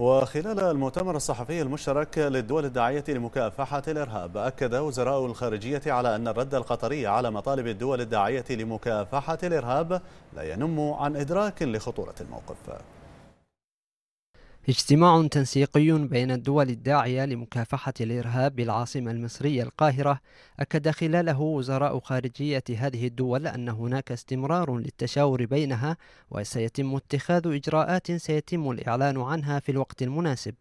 وخلال المؤتمر الصحفي المشترك للدول الداعية لمكافحة الإرهاب أكد وزراء الخارجية على أن الرد القطري على مطالب الدول الداعية لمكافحة الإرهاب لا ينم عن إدراك لخطورة الموقف اجتماع تنسيقي بين الدول الداعية لمكافحة الإرهاب بالعاصمة المصرية القاهرة أكد خلاله وزراء خارجية هذه الدول أن هناك استمرار للتشاور بينها وسيتم اتخاذ إجراءات سيتم الإعلان عنها في الوقت المناسب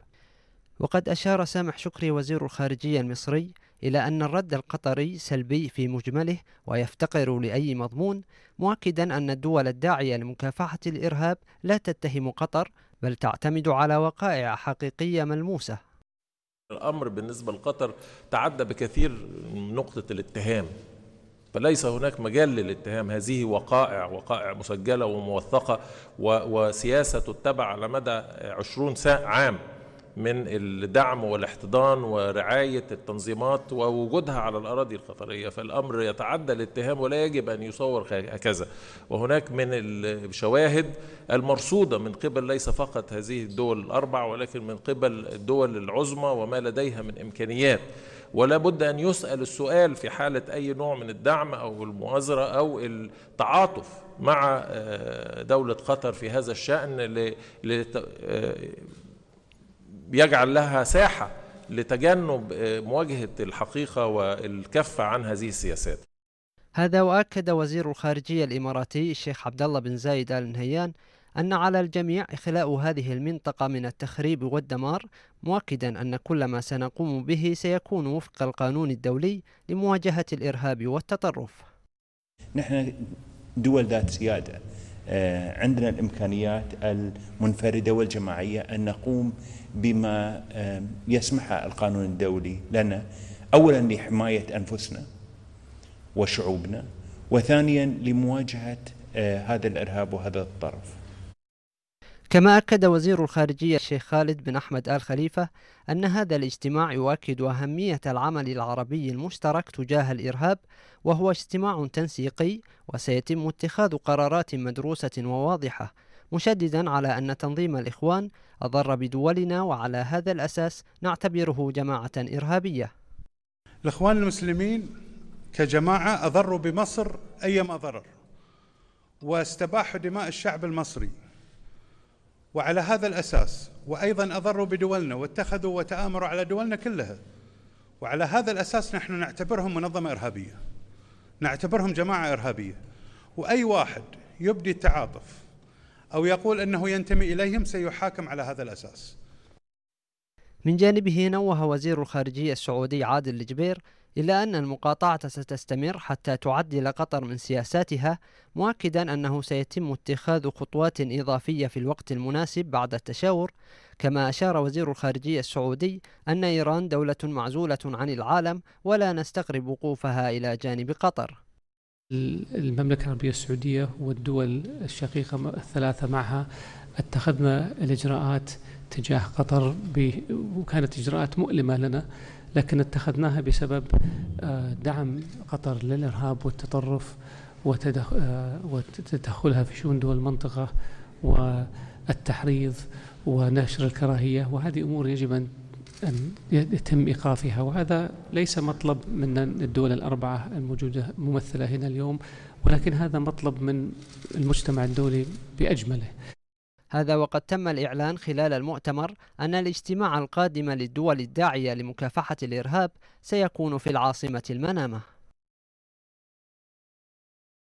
وقد أشار سامح شكري وزير الخارجية المصري إلى أن الرد القطري سلبي في مجمله ويفتقر لأي مضمون مؤكدا أن الدول الداعية لمكافحة الإرهاب لا تتهم قطر بل تعتمد على وقائع حقيقية ملموسة الأمر بالنسبة لقطر تعدى بكثير نقطة الاتهام فليس هناك مجال للاتهام هذه وقائع وقائع مسجلة وموثقة وسياسة تتبع على مدى عشرون عام من الدعم والاحتضان ورعاية التنظيمات ووجودها على الأراضي القطرية فالأمر يتعدى الاتهام ولا يجب أن يصور هكذا وهناك من الشواهد المرصودة من قبل ليس فقط هذه الدول الأربع ولكن من قبل الدول العظمى وما لديها من إمكانيات ولا بد أن يسأل السؤال في حالة أي نوع من الدعم أو المؤازرة أو التعاطف مع آه، دولة قطر في هذا الشأن بيجعل لها ساحه لتجنب آه، مواجهه الحقيقه والكفة عن هذه السياسات. هذا واكد وزير الخارجيه الاماراتي الشيخ عبد الله بن زايد ال نهيان أن على الجميع إخلاء هذه المنطقة من التخريب والدمار مؤكدا أن كل ما سنقوم به سيكون وفق القانون الدولي لمواجهة الإرهاب والتطرف نحن دول ذات سيادة آه، عندنا الامكانيات المنفرده والجماعيه ان نقوم بما آه، يسمحه القانون الدولي لنا اولا لحمايه انفسنا وشعوبنا وثانيا لمواجهه آه، هذا الارهاب وهذا الطرف كما أكد وزير الخارجية الشيخ خالد بن أحمد آل خليفة أن هذا الاجتماع يؤكد أهمية العمل العربي المشترك تجاه الإرهاب وهو اجتماع تنسيقي وسيتم اتخاذ قرارات مدروسة وواضحة مشددا على أن تنظيم الإخوان أضر بدولنا وعلى هذا الأساس نعتبره جماعة إرهابية الإخوان المسلمين كجماعة أضروا بمصر أيما ضرر واستباحوا دماء الشعب المصري وعلى هذا الأساس وأيضا أضروا بدولنا واتخذوا وتآمروا على دولنا كلها وعلى هذا الأساس نحن نعتبرهم منظمة إرهابية نعتبرهم جماعة إرهابية وأي واحد يبدي التعاطف أو يقول أنه ينتمي إليهم سيحاكم على هذا الأساس من جانبه نوه وزير الخارجية السعودي عادل الجبير إلا أن المقاطعة ستستمر حتى تعدل قطر من سياساتها مؤكدا أنه سيتم اتخاذ خطوات إضافية في الوقت المناسب بعد التشاور كما أشار وزير الخارجية السعودي أن إيران دولة معزولة عن العالم ولا نستغرب وقوفها إلى جانب قطر المملكة العربية السعودية والدول الشقيقة الثلاثة معها اتخذنا الإجراءات تجاه قطر وكانت إجراءات مؤلمة لنا لكن اتخذناها بسبب آه، دعم قطر للإرهاب والتطرف آه، وتدخلها في شؤون دول المنطقة والتحريض ونشر الكراهية وهذه أمور يجب أن أن يتم إيقافها وهذا ليس مطلب من الدول الأربعة الموجودة ممثلة هنا اليوم ولكن هذا مطلب من المجتمع الدولي بأجمله هذا وقد تم الإعلان خلال المؤتمر أن الاجتماع القادم للدول الداعية لمكافحة الإرهاب سيكون في العاصمة المنامة